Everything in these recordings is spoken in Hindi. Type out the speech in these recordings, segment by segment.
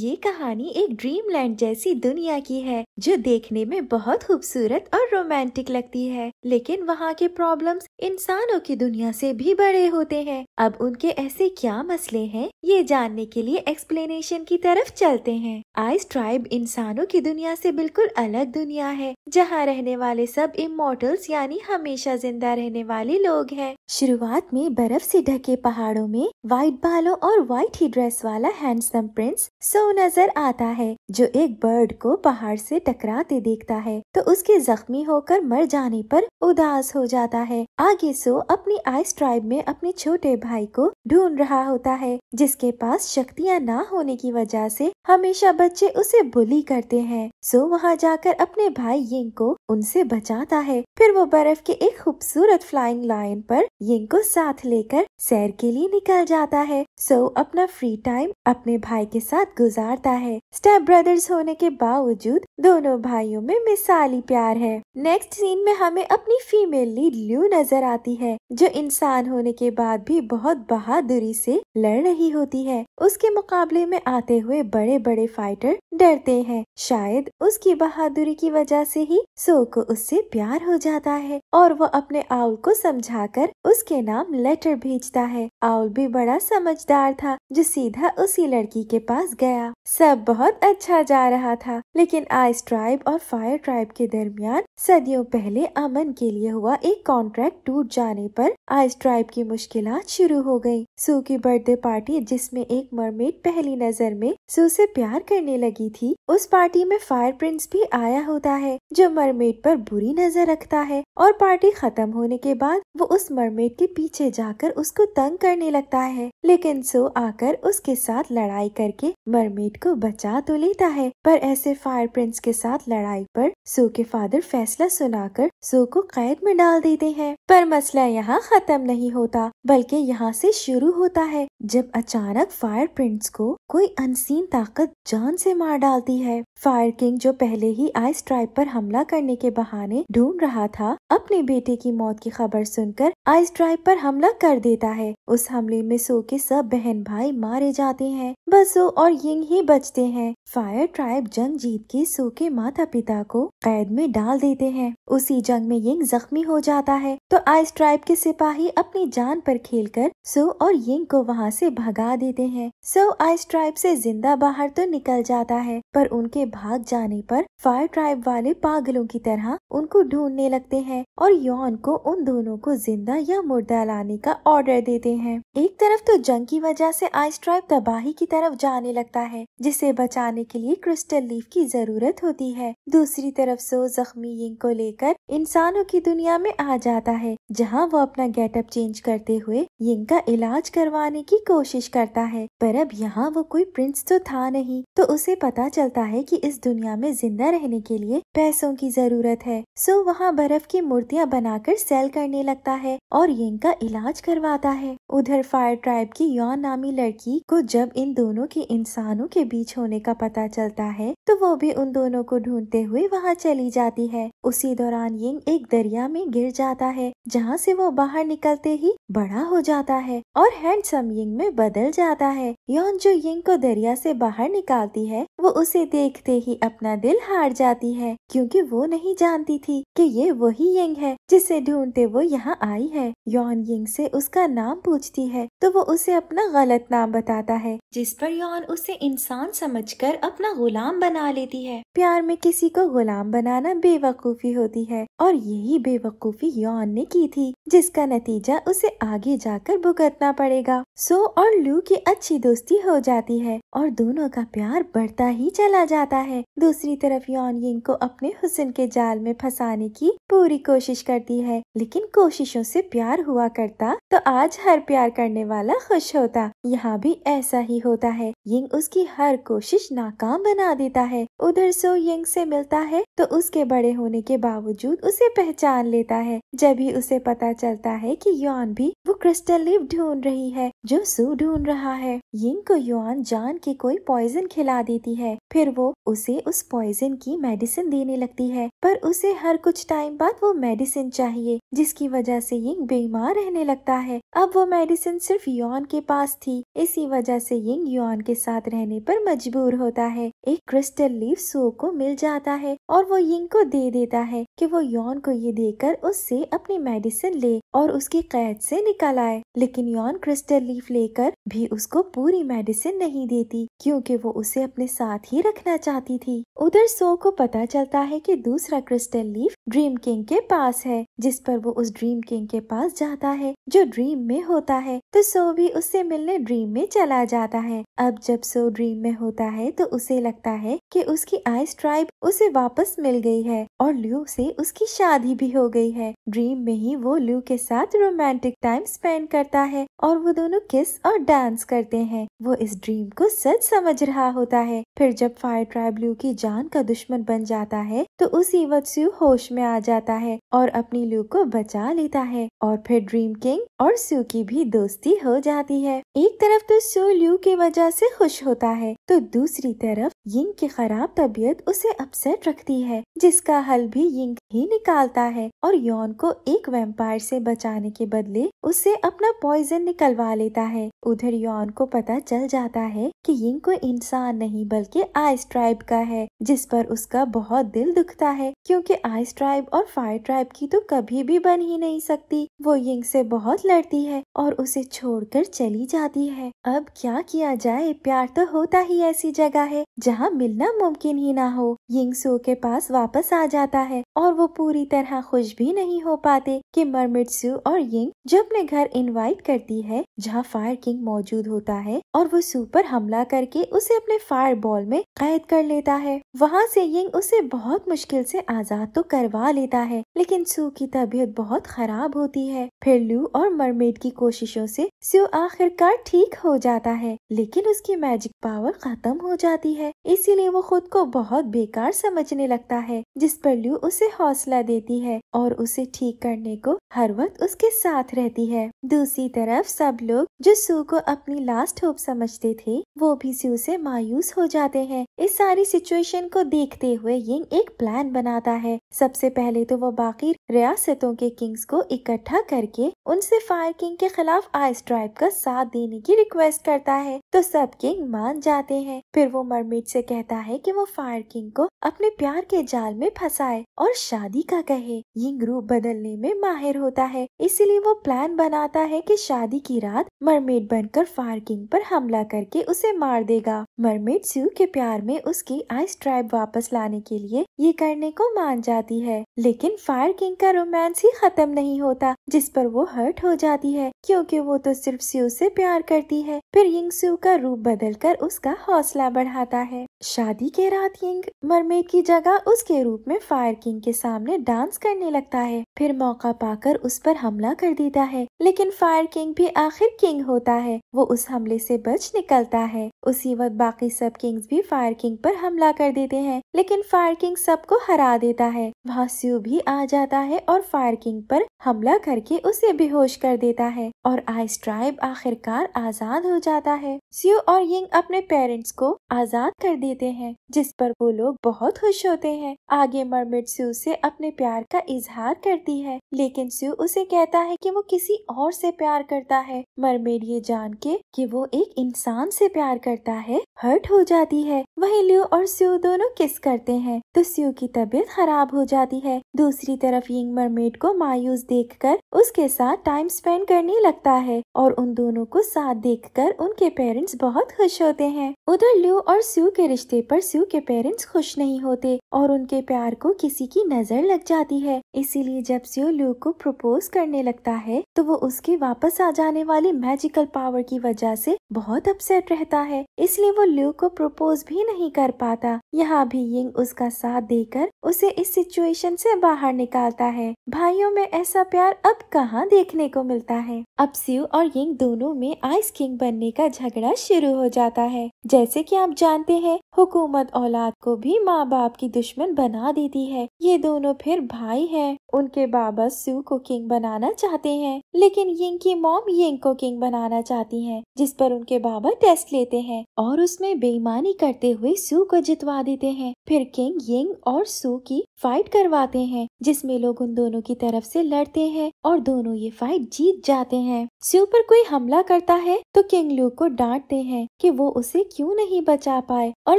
ये कहानी एक ड्रीमलैंड जैसी दुनिया की है जो देखने में बहुत खूबसूरत और रोमांटिक लगती है लेकिन वहाँ के प्रॉब्लम्स इंसानों की दुनिया से भी बड़े होते हैं अब उनके ऐसे क्या मसले हैं ये जानने के लिए एक्सप्लेनेशन की तरफ चलते हैं आइस ट्राइब इंसानों की दुनिया से बिल्कुल अलग दुनिया है जहाँ रहने वाले सब इमोटल्स यानी हमेशा जिंदा रहने वाले लोग हैं शुरुआत में बर्फ से ढके पहाड़ों में व्हाइट बालों और व्हाइट ही ड्रेस वाला हैंडसम प्रिंस सो नजर आता है जो एक बर्ड को पहाड़ से टकराते देखता है तो उसके जख्मी होकर मर जाने पर उदास हो जाता है आगे सो अपनी आइस ट्राइब में अपने छोटे भाई को ढूंढ रहा होता है जिसके पास शक्तियाँ ना होने की वजह से हमेशा बच्चे उसे बुली करते हैं सो वहाँ जाकर अपने भाई यिंग को उनसे बचाता है फिर वो बर्फ के एक खूबसूरत फ्लाइंग लाइन पर यिंग को साथ लेकर सैर के लिए निकल जाता है सो अपना फ्री टाइम अपने भाई के साथ गुजारता है स्टेप ब्रदर्स होने के बावजूद दोनों भाइयों में मिसाली प्यार है नेक्स्ट सीन में हमें अपनी फीमेल लीड ल्यू नजर आती है जो इंसान होने के बाद भी बहुत बहादुरी से लड़ रही होती है उसके मुकाबले में आते हुए बड़े बड़े बड़े फाइटर डरते हैं शायद उसकी बहादुरी की वजह से ही सो को उससे प्यार हो जाता है और वो अपने आउल को समझाकर उसके नाम लेटर भेजता है आउल भी बड़ा समझदार था जो सीधा उसी लड़की के पास गया सब बहुत अच्छा जा रहा था लेकिन आइस ट्राइब और फायर ट्राइब के दरमियान सदियों पहले अमन के लिए हुआ एक कॉन्ट्रैक्ट टूट जाने पर आइस ट्राइब की मुश्किल शुरू हो गई। सू की बर्थडे पार्टी जिसमें एक मरमेड पहली नजर में सू से प्यार करने लगी थी उस पार्टी में फायर प्रिंस भी आया होता है जो मरमेड पर बुरी नजर रखता है और पार्टी खत्म होने के बाद वो उस मरमेड के पीछे जाकर उसको तंग करने लगता है लेकिन सो आकर उसके साथ लड़ाई करके मरमेड को बचा तो लेता है पर ऐसे फायर प्रिंस के साथ लड़ाई पर सो के फादर फैल फैसला सुनाकर सो को कैद में डाल देते हैं पर मसला यहाँ खत्म नहीं होता बल्कि यहाँ से शुरू होता है जब अचानक फायर प्रिंस को कोई अनसीन ताकत जान से मार डालती है फायर किंग जो पहले ही आइस ट्राइब पर हमला करने के बहाने ढूंढ रहा था अपने बेटे की मौत की खबर सुनकर आइस ट्राइब पर हमला कर देता है उस हमले में सो के सब बहन भाई मारे जाते हैं बस सो और यिंग ही बचते हैं फायर ट्राइब जंग जीत के सो के माता पिता को कैद में डाल देते देते हैं उसी जंग में यिंग जख्मी हो जाता है तो आइस ट्राइब के सिपाही अपनी जान पर खेलकर सो और यिंग को वहाँ से भगा देते हैं सो आइस ट्राइब से जिंदा बाहर तो निकल जाता है पर उनके भाग जाने पर फायर ट्राइब वाले पागलों की तरह उनको ढूंढने लगते हैं और यौन को उन दोनों को जिंदा या मुर्दा लाने का ऑर्डर देते हैं एक तरफ तो जंग की वजह से आइस ट्राइब तबाही की तरफ जाने लगता है जिसे बचाने के लिए क्रिस्टल लीफ की जरूरत होती है दूसरी तरफ सो जख्मी बीइंग को लेकर इंसानों की दुनिया में आ जाता है जहां वो अपना गेटअप चेंज करते हुए यिंग का इलाज करवाने की कोशिश करता है पर अब यहाँ वो कोई प्रिंस तो था नहीं तो उसे पता चलता है कि इस दुनिया में जिंदा रहने के लिए पैसों की जरूरत है सो वहाँ बर्फ की मूर्तियाँ बनाकर सेल करने लगता है और यिंग का इलाज करवाता है उधर फायर ट्राइब की यौन नामी लड़की को जब इन दोनों के इंसानों के बीच होने का पता चलता है तो वो भी उन दोनों को ढूंढते हुए वहाँ चली जाती है उसी दौरान यिंग एक दरिया में गिर जाता है जहाँ से वो बाहर निकलते ही बड़ा हो जाता है और हैंडसम यिंग में बदल जाता है यौन जो यिंग को दरिया से बाहर निकालती है वो उसे देखते ही अपना दिल हार जाती है क्योंकि वो नहीं जानती थी कि ये वही यिंग है जिसे ढूंढते वो यहाँ आई है यौन यिंग से उसका नाम पूछती है तो वो उसे अपना गलत नाम बताता है जिस पर यौन उसे इंसान समझकर अपना गुलाम बना लेती है प्यार में किसी को गुलाम बनाना बेवकूफ बेवकूफ़ी होती है और यही बेवकूफ़ी यौन ने की थी जिसका नतीजा उसे आगे जाकर भुगतना पड़ेगा सो और लू की अच्छी दोस्ती हो जाती है और दोनों का प्यार बढ़ता ही चला जाता है दूसरी तरफ यौन यिंग को अपने हुसन के जाल में फंसाने की पूरी कोशिश करती है लेकिन कोशिशों से प्यार हुआ करता तो आज हर प्यार करने वाला खुश होता यहाँ भी ऐसा ही होता है यिंग उसकी हर कोशिश नाकाम बना देता है उधर सो यिंग से मिलता है तो उसके बड़े होने होने के बावजूद उसे पहचान लेता है जब ही उसे पता चलता है कि यौन भी वो क्रिस्टल लिप ढूंढ रही है जो सू ढूंढ रहा है यिंग को युआन जान के कोई पॉइजन खिला देती है फिर वो उसे उस पॉइजन की मेडिसिन देने लगती है पर उसे हर कुछ टाइम बाद वो मेडिसिन चाहिए जिसकी वजह से यिंग बीमार रहने लगता है अब वो मेडिसिन सिर्फ युआन के पास थी इसी वजह से यिंग युआन के साथ रहने पर मजबूर होता है एक क्रिस्टल लीव सो को मिल जाता है और वो यिंग को दे देता है की वो यौन को ये देकर उससे अपनी मेडिसिन ले और उसकी कैद से निकल आए लेकिन यौन क्रिस्टल लीफ लेकर भी उसको पूरी मेडिसिन नहीं देती क्योंकि वो उसे अपने साथ ही रखना चाहती थी उधर सो को पता चलता है कि दूसरा क्रिस्टल लीफ ड्रीम किंग के पास है जिस पर वो उस ड्रीम किंग के पास जाता है जो ड्रीम में होता है तो सो भी उससे मिलने ड्रीम में चला जाता है अब जब सो ड्रीम में होता है तो उसे लगता है की उसकी आइस ट्राइब उसे वापस मिल गई है और ल्यू से उसकी शादी भी हो गई है ड्रीम में ही वो ल्यू के साथ रोमांटिक टाइम स्पेंड करता है और वो दोनों किस और डांस करते हैं हैं वो इस ड्रीम को सच समझ रहा होता है फिर जब फायर ट्राइब्लू की जान का दुश्मन बन जाता है तो उस इवत्सु होश में आ जाता है और अपनी लू को बचा लेता है और फिर ड्रीम किंग और सू की भी दोस्ती हो जाती है एक तरफ तो सू लू की वजह से खुश होता है तो दूसरी तरफ यिंग की खराब तबीयत उसे अपसेट रखती है जिसका हल भी यिंग ही निकालता है और यौन को एक वेम्पायर से बचाने के बदले उसे अपना पॉइजन निकलवा लेता है उधर यौन को पता पता चल जाता है कि यिंग कोई इंसान नहीं बल्कि आइस ट्राइब का है जिस पर उसका बहुत दिल दुखता है क्योंकि आइस ट्राइब और फायर ट्राइब की तो कभी भी बन ही नहीं सकती वो यिंग से बहुत लड़ती है और उसे छोड़कर चली जाती है अब क्या किया जाए प्यार तो होता ही ऐसी जगह है जहाँ मिलना मुमकिन ही ना हो यिंग सो के पास वापस आ जाता है और वो पूरी तरह खुश भी नहीं हो पाते की मरमिट और यिंग जो अपने घर इन्वाइट करती है जहाँ फायर किंग मौजूद होता है है और वो सुपर हमला करके उसे अपने फायर बॉल में कैद कर लेता है वहाँ से यिंग उसे बहुत मुश्किल से आजाद तो करवा लेता है लेकिन सू की तबीयत बहुत खराब होती है फिर लू और मरमेड की कोशिशों से सू आखिरकार ठीक हो जाता है लेकिन उसकी मैजिक पावर खत्म हो जाती है इसीलिए वो खुद को बहुत बेकार समझने लगता है जिस पर लू उसे हौसला देती है और उसे ठीक करने को हर वक्त उसके साथ रहती है दूसरी तरफ सब लोग जो सू को अपनी लास्ट लास्ट होप समझते थे वो भी सू से मायूस हो जाते हैं इस सारी सिचुएशन को देखते हुए यिंग एक प्लान बनाता है सबसे पहले तो वो बाकी रियासतों के किंग्स को इकट्ठा करके उनसे फायर किंग के खिलाफ आइस ट्राइब का साथ देने की रिक्वेस्ट करता है तो सब किंग मान जाते हैं फिर वो मरमेट से कहता है कि वो फायर किंग को अपने प्यार के जाल में फंसाए और शादी का कहे यिंग रूप बदलने में माहिर होता है इसीलिए वो प्लान बनाता है कि शादी की रात मरमेड बनकर फायर किंग मरमेड पर हमला करके उसे मार देगा मरमेड स्यू के प्यार में उसकी आइस ट्राइब वापस लाने के लिए ये करने को मान जाती है लेकिन फायर किंग का रोमांस ही खत्म नहीं होता जिस पर वो हर्ट हो जाती है क्योंकि वो तो सिर्फ स्यू से प्यार करती है फिर यिंग स्यू का रूप बदलकर उसका हौसला बढ़ाता है शादी के रात यिंग मरमेड की जगह उसके रूप में फायर किंग के सामने डांस करने लगता है फिर मौका पाकर उस पर हमला कर देता है लेकिन फायर किंग भी आखिर किंग होता है वो उस हमले हमले से बच निकलता है उसी वक्त बाकी सब किंग्स भी फायर किंग पर हमला कर देते हैं लेकिन फायर किंग सबको हरा देता है वहाँ स्यू भी आ जाता है और फायर किंग पर हमला करके उसे बेहोश कर देता है और आइस ट्राइब आखिरकार आजाद हो जाता है स्यू और यिंग अपने पेरेंट्स को आजाद कर देते हैं जिस पर वो लोग बहुत खुश होते हैं आगे मरमेड स्यू से अपने प्यार का इजहार करती है लेकिन स्यू उसे कहता है कि वो किसी और से प्यार करता है मरमेड ये जान के कि वो एक इंसान से प्यार करता है हर्ट हो जाती है वहीं ल्यू और स्यू दोनों किस करते हैं तो स्यू की तबीयत खराब हो जाती है दूसरी तरफ यिंग मरमेड को मायूस देखकर उसके साथ टाइम स्पेंड करने लगता है और उन दोनों को साथ देखकर उनके पेरेंट्स बहुत खुश होते हैं उधर ल्यू और स्यू के रिश्ते पर स्यू के पेरेंट्स खुश नहीं होते और उनके प्यार को किसी की नजर लग जाती है इसीलिए जब स्यू ल्यू को प्रपोज करने लगता है तो वो उसके वापस आ जाने वाली मैजिकल पावर की वजह से से बहुत अपसेट रहता है इसलिए वो ल्यू को प्रपोज भी नहीं कर पाता यहाँ भी यिंग उसका साथ देकर उसे इस सिचुएशन से बाहर निकालता है भाइयों में ऐसा प्यार अब कहाँ देखने को मिलता है अब सियू और यिंग दोनों में आइस किंग बनने का झगड़ा शुरू हो जाता है जैसे की आप जानते हैं हुकूमत औलाद को भी माँ बाप की दुश्मन बना देती है ये दोनों फिर भाई हैं। उनके बाबा सू को किंग बनाना चाहते हैं लेकिन यिंग की मॉम यिंग को किंग बनाना चाहती हैं, जिस पर उनके बाबा टेस्ट लेते हैं और उसमें बेईमानी करते हुए सू को जितवा देते हैं फिर किंग यिंग और सू की फाइट करवाते हैं जिसमें लोग उन दोनों की तरफ से लड़ते हैं और दोनों ये फाइट जीत जाते हैं सू पर कोई हमला करता है तो किंग लू को डांटते हैं कि वो उसे क्यों नहीं बचा पाए और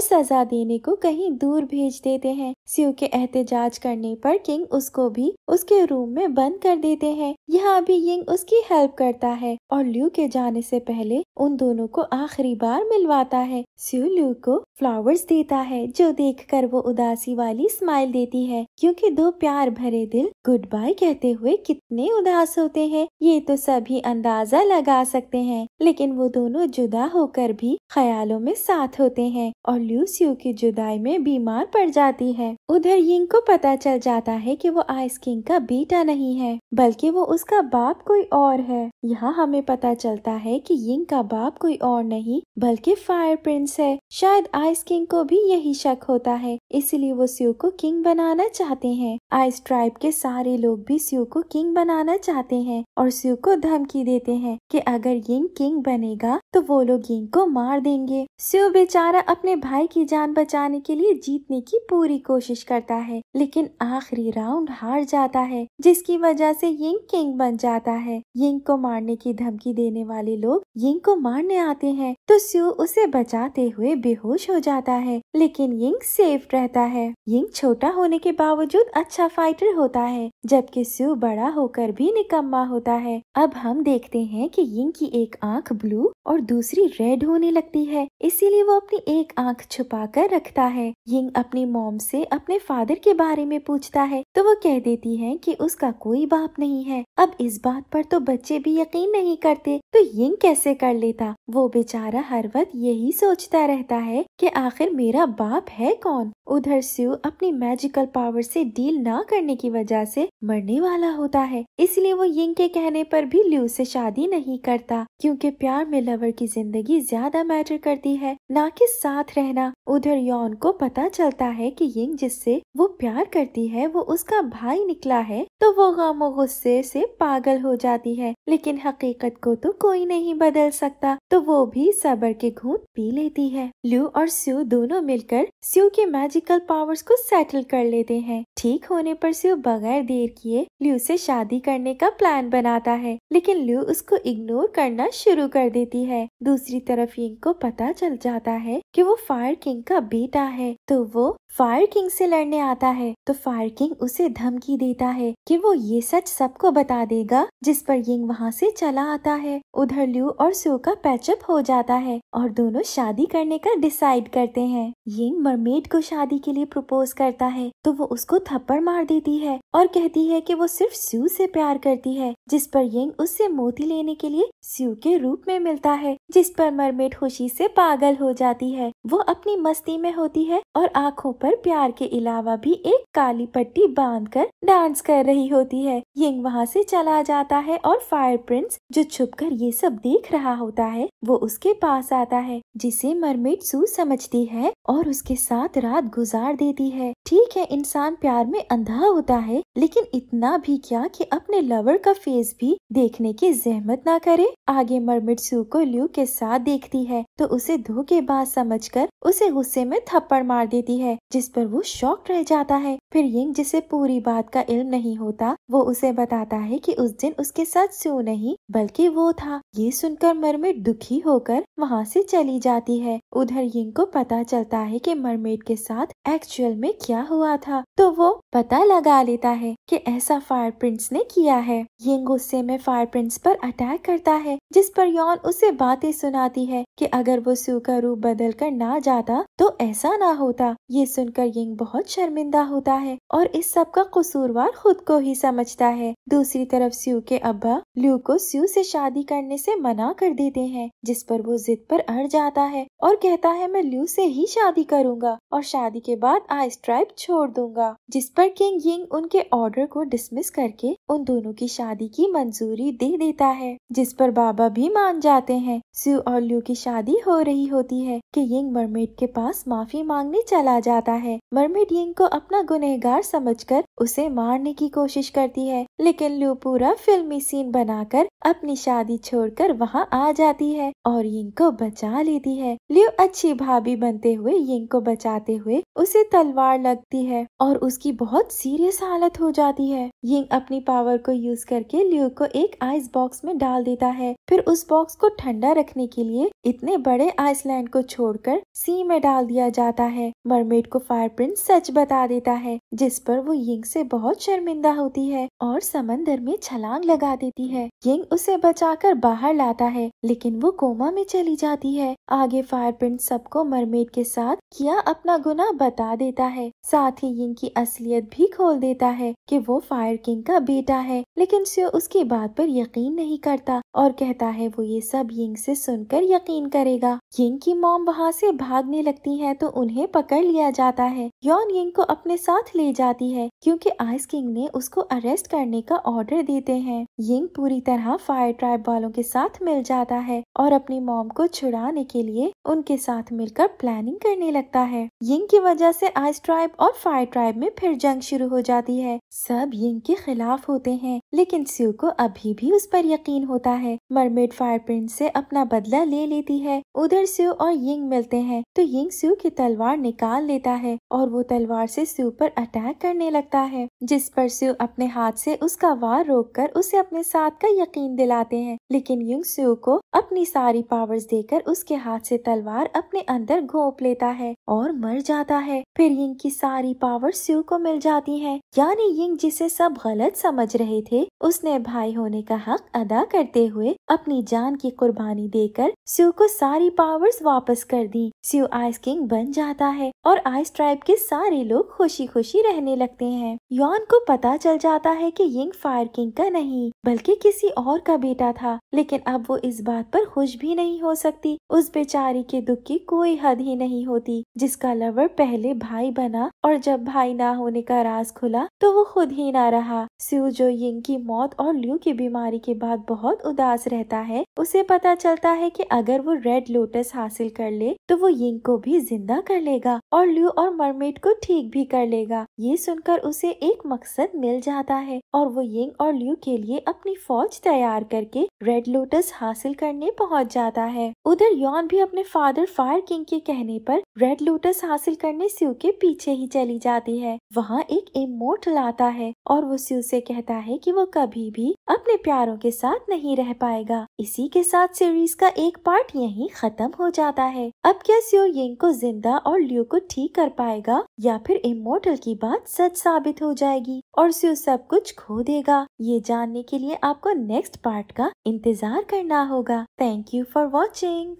सजा देने को कहीं दूर भेज देते हैं सू के एहतजाज इलाज करने पर किंग उसको भी उसके रूम में बंद कर देते हैं यहाँ भी यिंग उसकी हेल्प करता है और ल्यू के जाने से पहले उन दोनों को आखिरी बार मिलवाता है स्यू ल्यू को फ्लावर्स देता है जो देखकर वो उदासी वाली स्माइल देती है क्योंकि दो प्यार भरे दिल गुड बाय कहते हुए कितने उदास होते हैं ये तो सभी अंदाजा लगा सकते हैं लेकिन वो दोनों जुदा होकर भी ख्यालों में साथ होते हैं और लूसियो की जुदाई में बीमार पड़ जाती है उधर यिंग को पता चल जाता है कि वो आइस किंग का बेटा नहीं है बल्कि वो उसका बाप कोई और है यहाँ हमें पता चलता है कि यिंग का बाप कोई और नहीं बल्कि फायर प्रिंस है शायद आइस आइस किंग को भी यही शक होता है इसलिए वो सियो को किंग बनाना चाहते हैं आइस ट्राइब के सारे लोग भी सियो को किंग बनाना चाहते हैं और सियो को धमकी देते हैं कि अगर यिंग किंग बनेगा तो वो लोग यिंग को मार देंगे सियो बेचारा अपने भाई की जान बचाने के लिए जीतने की पूरी कोशिश करता है लेकिन आखिरी राउंड हार जाता है जिसकी वजह से यिंग किंग बन जाता है यिंग को मारने की धमकी देने वाले लोग यिंग को मारने आते हैं तो सियो उसे बचाते हुए बेहोश हो जाता है लेकिन यिंग सेफ रहता है यिंग छोटा होने के बावजूद अच्छा फाइटर होता है जबकि सू बड़ा होकर भी निकम्मा होता है अब हम देखते हैं कि यिंग की एक आंख ब्लू और दूसरी रेड होने लगती है इसीलिए वो अपनी एक आंख छुपा कर रखता है यिंग अपनी मॉम से अपने फादर के बारे में पूछता है तो वो कह देती है कि उसका कोई बाप नहीं है अब इस बात पर तो बच्चे भी यकीन नहीं करते तो यिंग कैसे कर लेता वो बेचारा हर वक्त यही सोचता रहता है कि आखिर मेरा बाप है कौन उधर स्यू अपनी मैजिकल पावर से डील ना करने की वजह से मरने वाला होता है इसलिए वो यिंग के कहने पर भी ल्यू से शादी नहीं करता क्योंकि प्यार में लवर की जिंदगी ज्यादा मैटर करती है ना कि साथ रहना उधर यौन को पता चलता है कि यिंग जिससे वो प्यार करती है वो उसका भाई निकला है तो वो गम गुस्से से पागल हो जाती है लेकिन हकीकत को तो कोई नहीं बदल सकता तो वो भी सबर के घूट पी लेती है लू और स्यू दोनों मिलकर स्यू के मैजिकल पावर्स को सेटल कर लेते हैं ठीक होने पर स्यू बगैर देर किए लू से शादी करने का प्लान बनाता है लेकिन लू उसको इग्नोर करना शुरू कर देती है दूसरी तरफ यिंग को पता चल जाता है कि वो फायर किंग का बेटा है तो वो फायर किंग से लड़ने आता है तो फायर किंग उसे धमकी देता है कि वो ये सच सबको बता देगा जिस पर यिंग वहाँ से चला आता है उधर ल्यू और सो का पैचअप हो जाता है और दोनों शादी करने का डिसाइड करते हैं यिंग मरमेड को शादी के लिए प्रपोज करता है तो वो उसको थप्पड़ मार देती है और कहती है की वो सिर्फ स्यू से प्यार करती है जिस पर यिंग उससे मोती लेने के लिए स्यू के रूप में मिलता है जिस पर मरमेड खुशी से पागल हो जाती है वो अपनी मस्ती में होती है और आँखों पर प्यार के अलावा भी एक काली पट्टी बांधकर डांस कर रही होती है यिंग वहाँ से चला जाता है और फायर प्रिंस जो छुपकर ये सब देख रहा होता है वो उसके पास आता है जिसे मरमेड सू समझती है और उसके साथ रात गुजार देती है ठीक है इंसान प्यार में अंधा होता है लेकिन इतना भी क्या कि अपने लवर का फेस भी देखने की जहमत ना करे आगे मरमेड सू को ल्यू के साथ देखती है तो उसे धोखेबाज कर उसे गुस्से में थप्पड़ मार देती है जिस पर वो शॉक रह जाता है फिर यिंग जिसे पूरी बात का इल्म नहीं होता वो उस उसे बताता है कि उस दिन उसके साथ सू नहीं बल्कि वो था ये सुनकर मरमेड दुखी होकर वहाँ से चली जाती है उधर यिंग को पता चलता है कि मरमेड के साथ एक्चुअल में क्या हुआ था तो वो पता लगा लेता है कि ऐसा फायर प्रिंस ने किया है यिंग गुस्से में फायर प्रिंस पर अटैक करता है जिस पर यौन उसे बातें सुनाती है कि अगर वो सू का रूप बदल कर ना जाता तो ऐसा ना होता ये सुनकर यिंग बहुत शर्मिंदा होता है और इस सब का कसूरवार खुद को ही समझता है दूसरी तरफ स्यू के अब्बा लू को स्यू से शादी करने से मना कर देते हैं जिस पर वो जिद पर अड़ जाता है और कहता है मैं ल्यू से ही शादी करूंगा और शादी के बाद आइस ट्राइब छोड़ दूंगा जिस पर किंग यिंग उनके ऑर्डर को डिसमिस करके उन दोनों की शादी की मंजूरी दे देता है जिस पर बाबा भी मान जाते हैं स्यू और ल्यू की शादी हो रही होती है कि यिंग मरमेड के पास माफी मांगने चला जाता है मरमेड यिंग को अपना गुनहगार समझकर उसे मारने की कोशिश करती है लेकिन लू पूरा फिल्मी सीन बनाकर अपनी शादी छोड़कर वहाँ आ जाती है और यिंको को बचा लेती है लियो अच्छी भाभी बनते हुए यिंको को बचाते हुए उसे तलवार लगती है और उसकी बहुत सीरियस हालत हो जाती है यिंग अपनी पावर को यूज करके लियो को एक आइस बॉक्स में डाल देता है फिर उस बॉक्स को ठंडा रखने के लिए इतने बड़े आइसलैंड को छोड़कर सी में डाल दिया जाता है मरमेड को फायर प्रिंट सच बता देता है जिस पर वो यिंग से बहुत शर्मिंदा होती है और समंदर में छलांग लगा देती है यिंग उसे बचाकर बाहर लाता है लेकिन वो कोमा में चली जाती है आगे फायर प्रिंट सबको मरमेड के साथ किया अपना गुना बता देता है साथ ही यिंग की असलियत भी खोल देता है कि वो फायर किंग का बेटा है लेकिन सियो उसकी बात पर यकीन नहीं करता और कहता है वो ये सब यिंग से सुनकर यकीन करेगा यिंग की मोम वहाँ से भागने लगती है तो उन्हें पकड़ लिया जाता है यौन यिंग को अपने साथ ले जाती है क्योंकि आइस किंग ने उसको अरेस्ट करने का ऑर्डर देते हैं यिंग पूरी तरह फायर ट्राइब वालों के साथ मिल जाता है और अपनी मॉम को छुड़ाने के लिए उनके साथ मिलकर प्लानिंग करने लगता है यिंग की वजह से आइस ट्राइब और फायर ट्राइब में फिर जंग शुरू हो जाती है सब यिंग के खिलाफ होते हैं लेकिन स्यू को अभी भी उस पर यकीन होता है मरमेड फायर प्रिंस से अपना बदला ले लेती है उधर स्यू और यिंग मिलते हैं तो यिंग स्यू की तलवार निकाल लेता है और वो तलवार से स्यू पर अटैक करने लगता है जिस पर स्यू अपने हाथ से उसका वार रोककर उसे अपने साथ का यकीन यकीन दिलाते हैं लेकिन युंगसू को अपनी सारी पावर्स देकर उसके हाथ से तलवार अपने अंदर घोप लेता है और मर जाता है फिर यिंग की सारी पावर स्यू को मिल जाती है यानी यिंग जिसे सब गलत समझ रहे थे उसने भाई होने का हक अदा करते हुए अपनी जान की कुर्बानी देकर स्यू को सारी पावर्स वापस कर दी स्यू आइस किंग बन जाता है और आइस ट्राइब के सारे लोग खुशी खुशी रहने लगते हैं यौन को पता चल जाता है कि यिंग फायर किंग का नहीं बल्कि किसी और और का बेटा था लेकिन अब वो इस बात पर खुश भी नहीं हो सकती उस बेचारी के दुख की कोई हद ही नहीं होती जिसका लवर पहले भाई बना और जब भाई ना होने का राज खुला तो वो खुद ही ना रहा सू जो यिंग की मौत और ल्यू की बीमारी के बाद बहुत उदास रहता है उसे पता चलता है की अगर वो रेड लोटस हासिल कर ले तो वो यिंग को भी जिंदा कर लेगा और ल्यू और मरमेट को ठीक भी कर लेगा ये सुनकर उसे एक मकसद मिल जाता है और वो यिंग और ल्यू के लिए अपनी फौज तैयार तैयार करके रेड लोटस हासिल करने पहुंच जाता है उधर यौन भी अपने फादर फायर किंग के कहने पर रेड लोटस हासिल करने स्यू के पीछे ही चली जाती है वहाँ एक इमोट आता है और वो स्यू से कहता है कि वो कभी भी अपने प्यारों के साथ नहीं रह पाएगा इसी के साथ सीरीज का एक पार्ट यही खत्म हो जाता है अब क्या स्यू यिंग को जिंदा और ल्यू को ठीक कर पाएगा या फिर इमोटल की बात सच साबित हो जाएगी और सियो सब कुछ खो देगा ये जानने के लिए आपको नेक्स्ट नेक्स्ट पार्ट का इंतजार करना होगा थैंक यू फॉर वॉचिंग